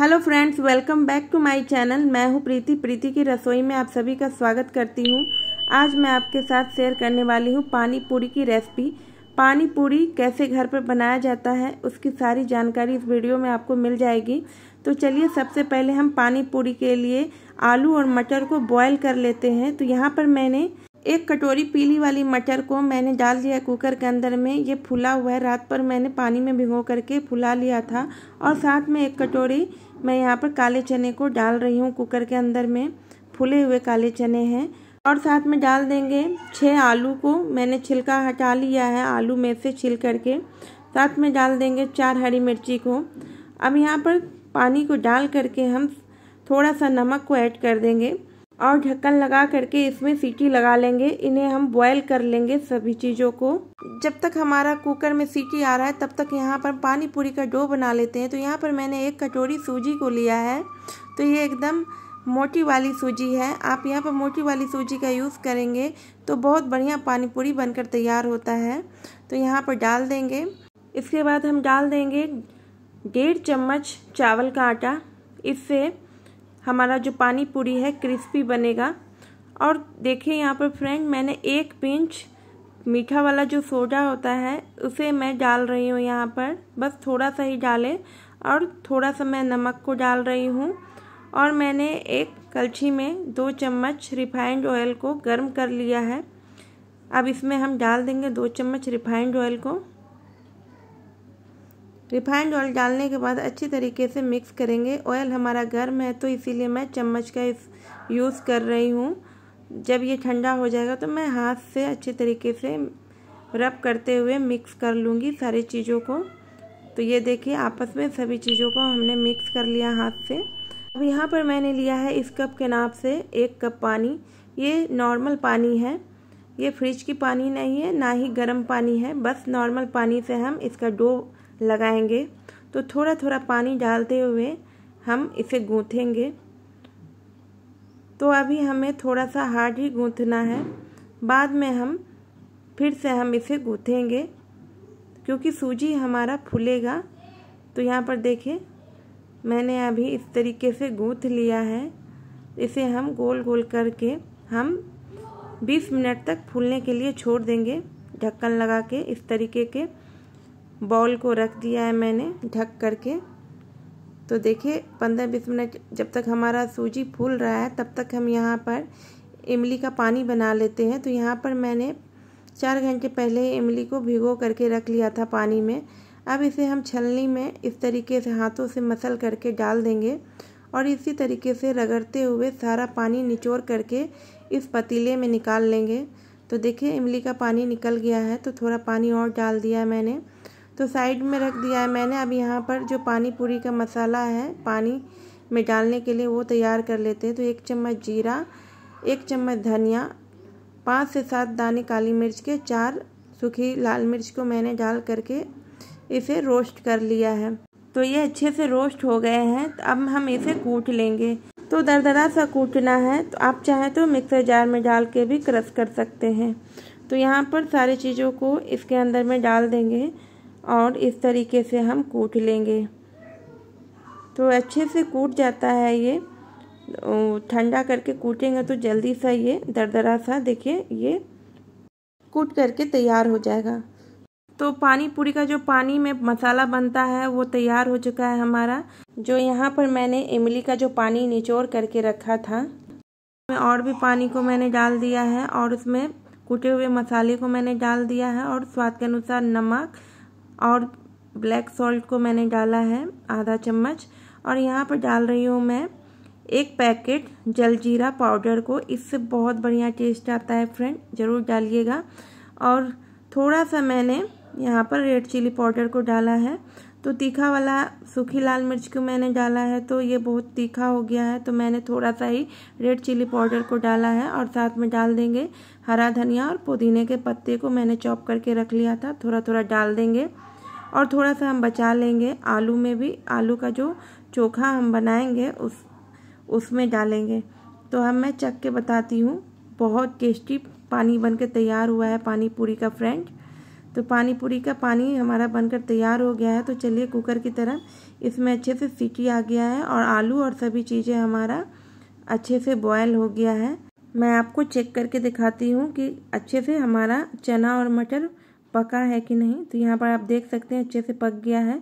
hello friends welcome back to my channel मैं हूं प्रीति प्रीति की रसोई में आप सभी का स्वागत करती हूं आज मैं आपके साथ शेयर करने वाली हूं पानी पूरी की रेसिपी पानी पूरी कैसे घर पर बनाया जाता है उसकी सारी जानकारी इस वीडियो में आपको मिल जाएगी तो चलिए सबसे पहले हम पानी पूरी के लिए आलू और मटर को बॉयल कर लेते हैं तो यहाँ पर मैंने एक कटोरी पीली वाली मटर को मैंने डाल दिया कुकर के अंदर में ये फुला हुआ है रात पर मैंने पानी में भिगो करके फुला लिया था और साथ में एक कटोरी मैं यहाँ पर काले चने को डाल रही हूँ कुकर के अंदर में फूले हुए काले चने हैं और साथ में डाल देंगे छः आलू को मैंने छिलका हटा लिया है आलू में से छिल करके साथ में डाल देंगे चार हरी मिर्ची को अब यहाँ पर पानी को डाल करके हम थोड़ा सा नमक को ऐड कर देंगे और ढक्कन लगा करके इसमें सीटी लगा लेंगे इन्हें हम बॉयल कर लेंगे सभी चीज़ों को जब तक हमारा कुकर में सीटी आ रहा है तब तक यहाँ पर पानी पूरी का डो बना लेते हैं तो यहाँ पर मैंने एक कटोरी सूजी को लिया है तो ये एकदम मोटी वाली सूजी है आप यहाँ पर मोटी वाली सूजी का यूज़ करेंगे तो बहुत बढ़िया पानी पूरी बनकर तैयार होता है तो यहाँ पर डाल देंगे इसके बाद हम डाल देंगे डेढ़ चम्मच चावल का आटा इससे हमारा जो पानी पूरी है क्रिस्पी बनेगा और देखिए यहाँ पर फ्रेंड मैंने एक पिंच मीठा वाला जो सोडा होता है उसे मैं डाल रही हूँ यहाँ पर बस थोड़ा सा ही डालें और थोड़ा सा मैं नमक को डाल रही हूँ और मैंने एक कलछी में दो चम्मच रिफाइंड ऑयल को गर्म कर लिया है अब इसमें हम डाल देंगे दो चम्मच रिफाइंड ऑयल को रिफाइंड ऑयल डालने के बाद अच्छी तरीके से मिक्स करेंगे ऑयल हमारा गर्म है तो इसीलिए मैं चम्मच का इस यूज़ कर रही हूँ जब ये ठंडा हो जाएगा तो मैं हाथ से अच्छे तरीके से रब करते हुए मिक्स कर लूँगी सारी चीज़ों को तो ये देखिए आपस में सभी चीज़ों को हमने मिक्स कर लिया हाथ से अब यहाँ पर मैंने लिया है इस कप के नाप से एक कप पानी ये नॉर्मल पानी है ये फ्रिज की पानी नहीं है ना ही गर्म पानी है बस नॉर्मल पानी से हम इसका डो लगाएंगे तो थोड़ा थोड़ा पानी डालते हुए हम इसे गूँथेंगे तो अभी हमें थोड़ा सा हार्ड ही गूँथना है बाद में हम फिर से हम इसे गूँथेंगे क्योंकि सूजी हमारा फूलेगा तो यहाँ पर देखें मैंने अभी इस तरीके से गूँथ लिया है इसे हम गोल गोल करके हम 20 मिनट तक फूलने के लिए छोड़ देंगे ढक्कन लगा के इस तरीके के बॉल को रख दिया है मैंने ढक करके तो देखिए पंद्रह बीस मिनट जब तक हमारा सूजी फूल रहा है तब तक हम यहाँ पर इमली का पानी बना लेते हैं तो यहाँ पर मैंने चार घंटे पहले ही इमली को भिगो करके रख लिया था पानी में अब इसे हम छलनी में इस तरीके से हाथों से मसल करके डाल देंगे और इसी तरीके से रगड़ते हुए सारा पानी निचोड़ करके इस पतीले में निकाल लेंगे तो देखिए इमली का पानी निकल गया है तो थोड़ा पानी और डाल दिया मैंने तो साइड में रख दिया है मैंने अब यहाँ पर जो पानी पूरी का मसाला है पानी में डालने के लिए वो तैयार कर लेते हैं तो एक चम्मच जीरा एक चम्मच धनिया पाँच से सात दाने काली मिर्च के चार सूखी लाल मिर्च को मैंने डाल करके इसे रोस्ट कर लिया है तो ये अच्छे से रोस्ट हो गए हैं तो अब हम इसे कूट लेंगे तो दरदरा सा कूटना है तो आप चाहें तो मिक्सर जार में डाल के भी क्रश कर सकते हैं तो यहाँ पर सारी चीज़ों को इसके अंदर में डाल देंगे और इस तरीके से हम कूट लेंगे तो अच्छे से कूट जाता है ये ठंडा करके कूटेंगे तो जल्दी सा ये दरदरा सा देखिए ये कूट करके तैयार हो जाएगा तो पानी पूरी का जो पानी में मसाला बनता है वो तैयार हो चुका है हमारा जो यहाँ पर मैंने इमली का जो पानी निचोड़ करके रखा था और भी पानी को मैंने डाल दिया है और उसमें कूटे हुए मसाले को मैंने डाल दिया है और स्वाद के अनुसार नमक और ब्लैक सॉल्ट को मैंने डाला है आधा चम्मच और यहाँ पर डाल रही हूँ मैं एक पैकेट जलजीरा पाउडर को इससे बहुत बढ़िया टेस्ट आता है फ्रेंड ज़रूर डालिएगा और थोड़ा सा मैंने यहाँ पर रेड चिली पाउडर को डाला है तो तीखा वाला सूखी लाल मिर्च को मैंने डाला है तो ये बहुत तीखा हो गया है तो मैंने थोड़ा सा ही रेड चिली पाउडर को डाला है और साथ में डाल देंगे हरा धनिया और पुदीने के पत्ते को मैंने चॉप करके रख लिया था थोड़ा थोड़ा डाल देंगे और थोड़ा सा हम बचा लेंगे आलू में भी आलू का जो चोखा हम बनाएंगे उस उसमें डालेंगे तो हम मैं चख के बताती हूँ बहुत टेस्टी पानी बनकर तैयार हुआ है पानी पूरी का फ्रेंड तो पानी पूरी का पानी हमारा बनकर तैयार हो गया है तो चलिए कुकर की तरह इसमें अच्छे से सीटी आ गया है और आलू और सभी चीज़ें हमारा अच्छे से बॉयल हो गया है मैं आपको चेक करके दिखाती हूँ कि अच्छे से हमारा चना और मटर पका है कि नहीं तो यहाँ पर आप देख सकते हैं अच्छे से पक गया है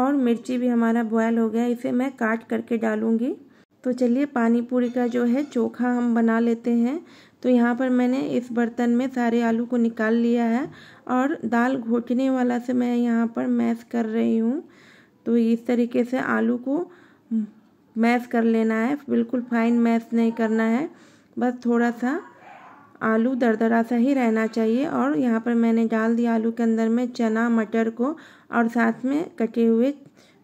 और मिर्ची भी हमारा बॉयल हो गया इसे मैं काट करके डालूँगी तो चलिए पानी पूरी का जो है चोखा हम बना लेते हैं तो यहाँ पर मैंने इस बर्तन में सारे आलू को निकाल लिया है और दाल घोटने वाला से मैं यहाँ पर मैश कर रही हूँ तो इस तरीके से आलू को मैश कर लेना है बिल्कुल फाइन मैश नहीं करना है बस थोड़ा सा आलू दरदरा सा ही रहना चाहिए और यहाँ पर मैंने डाल दिया आलू के अंदर में चना मटर को और साथ में कटे हुए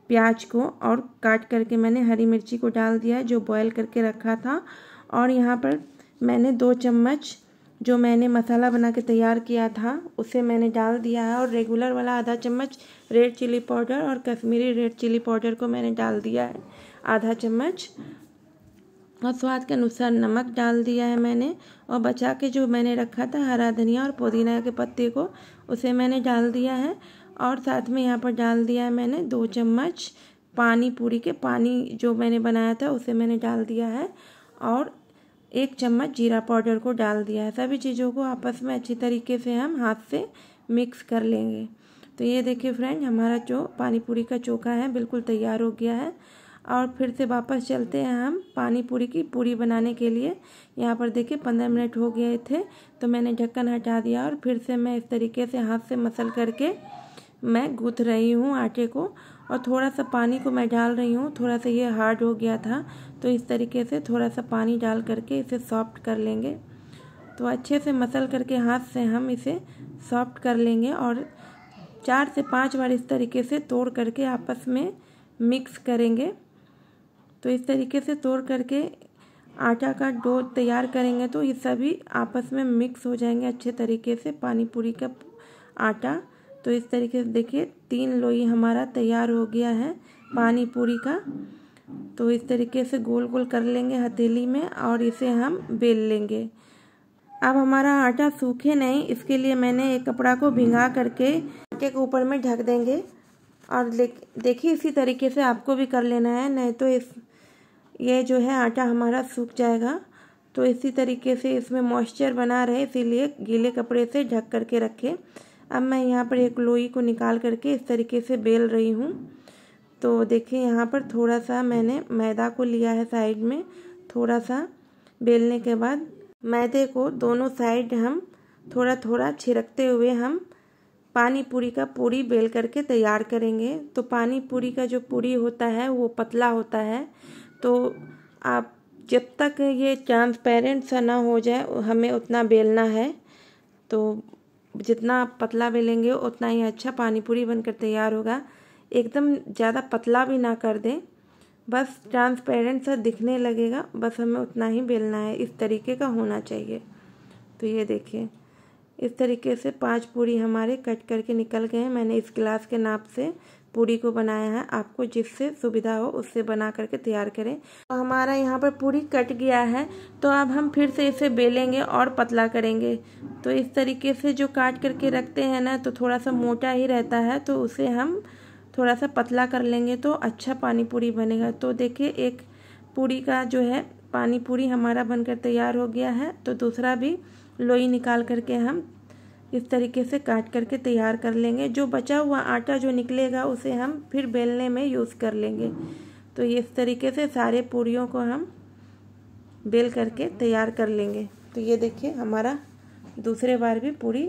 प्याज को और काट करके मैंने हरी मिर्ची को डाल दिया जो बॉयल करके रखा था और यहाँ पर मैंने दो चम्मच जो मैंने मसाला बना के तैयार किया था उसे मैंने डाल दिया है और रेगुलर वाला आधा चम्मच रेड चिली पाउडर और कश्मीरी रेड चिली पाउडर को मैंने डाल दिया है आधा चम्मच और स्वाद के अनुसार नमक डाल दिया है मैंने और बचा के जो मैंने रखा था हरा धनिया और पुदीना के पत्ते को उसे मैंने डाल दिया है और साथ में यहाँ पर डाल दिया है मैंने दो चम्मच पानी पूरी के पानी जो मैंने बनाया था उसे मैंने डाल दिया है और एक चम्मच जीरा पाउडर को डाल दिया है सभी चीज़ों को आपस में अच्छी तरीके से हम हाथ से मिक्स कर लेंगे तो ये देखिए फ्रेंड हमारा जो पानी पूरी का चोखा है बिल्कुल तैयार हो गया है और फिर से वापस चलते हैं हम पानी पूरी की पूरी बनाने के लिए यहाँ पर देखिए पंद्रह मिनट हो गए थे तो मैंने ढक्कन हटा दिया और फिर से मैं इस तरीके से हाथ से मसल करके मैं गूँथ रही हूँ आटे को और थोड़ा सा पानी को मैं डाल रही हूँ थोड़ा सा ये हार्ड हो गया था तो इस तरीके से थोड़ा सा पानी डाल करके इसे सॉफ्ट कर लेंगे तो अच्छे से मसल करके हाथ से हम इसे सॉफ्ट कर लेंगे और चार से पांच बार इस तरीके से तोड़ करके आपस में मिक्स करेंगे तो इस तरीके से तोड़ करके आटा का डो तैयार करेंगे तो ये सभी आपस में मिक्स हो जाएंगे अच्छे तरीके से पानी पूरी का आटा तो इस तरीके से देखिए तीन लोई हमारा तैयार हो गया है पानी पूरी का तो इस तरीके से गोल गोल कर लेंगे हथेली में और इसे हम बेल लेंगे अब हमारा आटा सूखे नहीं इसके लिए मैंने एक कपड़ा को भिंगा करके आटे के ऊपर में ढक देंगे और देखिए इसी तरीके से आपको भी कर लेना है नहीं तो इस ये जो है आटा हमारा सूख जाएगा तो इसी तरीके से इसमें मॉइस्चर बना रहे इसीलिए गीले कपड़े से ढक करके रखें अब मैं यहाँ पर एक लोई को निकाल करके इस तरीके से बेल रही हूँ तो देखिए यहाँ पर थोड़ा सा मैंने मैदा को लिया है साइड में थोड़ा सा बेलने के बाद मैदे को दोनों साइड हम थोड़ा थोड़ा छिड़कते हुए हम पानी पूरी का पूरी बेल करके तैयार करेंगे तो पानी पूरी का जो पूरी होता है वो पतला होता है तो आप जब तक ये ट्रांसपेरेंट सा ना हो जाए हमें उतना बेलना है तो जितना आप पतला बेलेंगे उतना ही अच्छा पानी पूरी बनकर तैयार होगा एकदम ज़्यादा पतला भी ना कर दें बस ट्रांसपेरेंट सा दिखने लगेगा बस हमें उतना ही बेलना है इस तरीके का होना चाहिए तो ये देखिए इस तरीके से पांच पूरी हमारे कट करके निकल गए हैं मैंने इस गिलास के नाप से पूरी को बनाया है आपको जिससे सुविधा हो उससे बना करके तैयार करें तो हमारा यहाँ पर पूरी कट गया है तो अब हम फिर से इसे बेलेंगे और पतला करेंगे तो इस तरीके से जो काट करके रखते हैं ना तो थोड़ा सा मोटा ही रहता है तो उसे हम थोड़ा सा पतला कर लेंगे तो अच्छा पानी पूरी बनेगा तो देखिए एक पूरी का जो है पानी पूरी हमारा बनकर तैयार हो गया है तो दूसरा भी लोई निकाल करके हम इस तरीके से काट करके तैयार कर लेंगे जो बचा हुआ आटा जो निकलेगा उसे हम फिर बेलने में यूज़ कर लेंगे तो ये इस तरीके से सारे पूड़ियों को हम बेल करके तैयार कर लेंगे तो ये देखिए हमारा दूसरे बार भी पूरी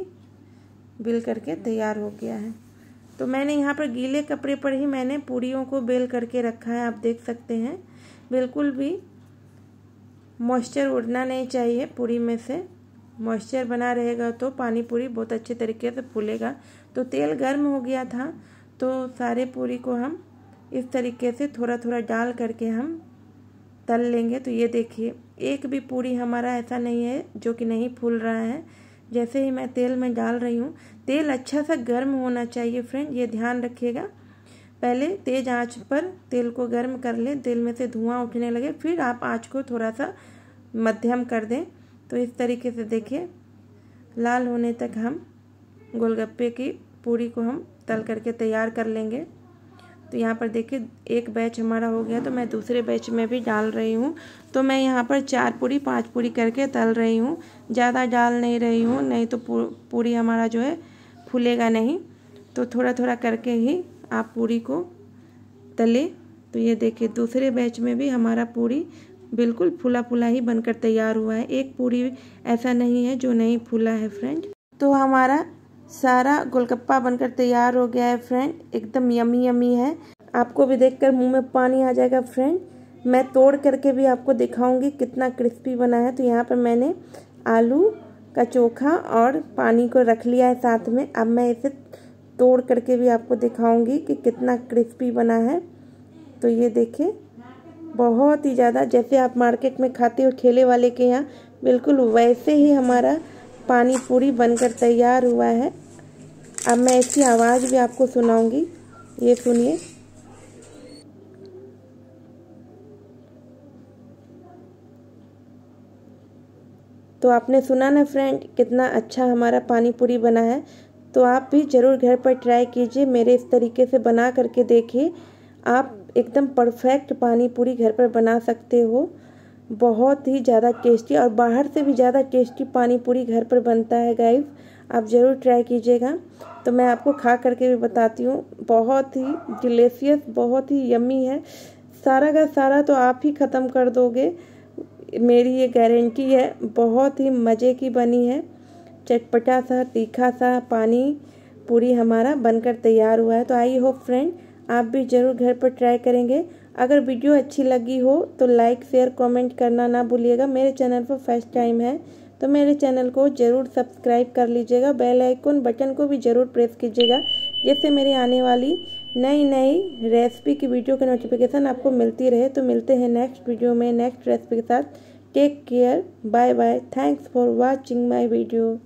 बेल करके तैयार हो गया है तो मैंने यहाँ पर गीले कपड़े पर ही मैंने पूड़ियों को बेल करके रखा है आप देख सकते हैं बिल्कुल भी मॉइस्चर उड़ना नहीं चाहिए पूड़ी में से मॉइस्चर बना रहेगा तो पानी पूरी बहुत अच्छे तरीके से फूलेगा तो तेल गर्म हो गया था तो सारे पूरी को हम इस तरीके से थोड़ा थोड़ा डाल करके हम तल लेंगे तो ये देखिए एक भी पूरी हमारा ऐसा नहीं है जो कि नहीं फूल रहा है जैसे ही मैं तेल में डाल रही हूँ तेल अच्छा सा गर्म होना चाहिए फ्रेंड ये ध्यान रखिएगा पहले तेज आंच पर तेल को गर्म कर लें तेल में से धुआं उठने लगे फिर आप आंच को थोड़ा सा मध्यम कर दें तो इस तरीके से देखिए लाल होने तक हम गोलगप्पे की पूरी को हम तल करके तैयार कर लेंगे तो यहाँ पर देखिए एक बैच हमारा हो गया तो मैं दूसरे बैच में भी डाल रही हूँ तो मैं यहाँ पर चार पूरी पाँच पूरी करके तल रही हूँ ज़्यादा डाल नहीं रही हूँ नहीं तो पूरी हमारा जो है फूलेगा नहीं तो थोड़ा थोड़ा करके ही आप पूरी को तले तो ये देखिए दूसरे बैच में भी हमारा पूरी बिल्कुल फूला फूला ही बनकर तैयार हुआ है एक पूरी ऐसा नहीं है जो नहीं फूला है फ्रेंड तो हमारा सारा गोलगप्पा बनकर तैयार हो गया है फ्रेंड एकदम यमी यमी है आपको भी देखकर मुंह में पानी आ जाएगा फ्रेंड मैं तोड़ करके भी आपको दिखाऊंगी कितना क्रिस्पी बना है तो यहाँ पर मैंने आलू का चोखा और पानी को रख लिया है साथ में अब मैं इसे तोड़ करके भी आपको दिखाऊंगी कि कितना क्रिस्पी बना है तो ये देखें बहुत ही ज़्यादा जैसे आप मार्केट में खाते हो ठेले वाले के यहाँ बिल्कुल वैसे ही हमारा पानी पूरी बनकर तैयार हुआ है अब मैं इसकी आवाज़ भी आपको सुनाऊंगी ये सुनिए तो आपने सुना ना फ्रेंड कितना अच्छा हमारा पानी पूरी बना है तो आप भी ज़रूर घर पर ट्राई कीजिए मेरे इस तरीके से बना करके देखिए आप एकदम परफेक्ट पानी पूरी घर पर बना सकते हो बहुत ही ज़्यादा टेस्टी और बाहर से भी ज़्यादा टेस्टी पानी पूरी घर पर बनता है गाइस आप ज़रूर ट्राई कीजिएगा तो मैं आपको खा करके भी बताती हूँ बहुत ही डिलेशियस बहुत ही यम्मी है सारा का सारा तो आप ही ख़त्म कर दोगे मेरी ये गारंटी है बहुत ही मज़े की बनी है चटपटा सा तीखा सा पानी पूरी हमारा बनकर तैयार हुआ है तो आई होप फ्रेंड आप भी ज़रूर घर पर ट्राई करेंगे अगर वीडियो अच्छी लगी हो तो लाइक शेयर कमेंट करना ना भूलिएगा मेरे चैनल पर फर्स्ट टाइम है तो मेरे चैनल को ज़रूर सब्सक्राइब कर लीजिएगा बेल आइकन बटन को भी ज़रूर प्रेस कीजिएगा जिससे मेरी आने वाली नई नई रेसिपी की वीडियो की नोटिफिकेशन आपको मिलती रहे तो मिलते हैं नेक्स्ट वीडियो में नेक्स्ट रेसिपी के साथ take care bye bye thanks for watching my video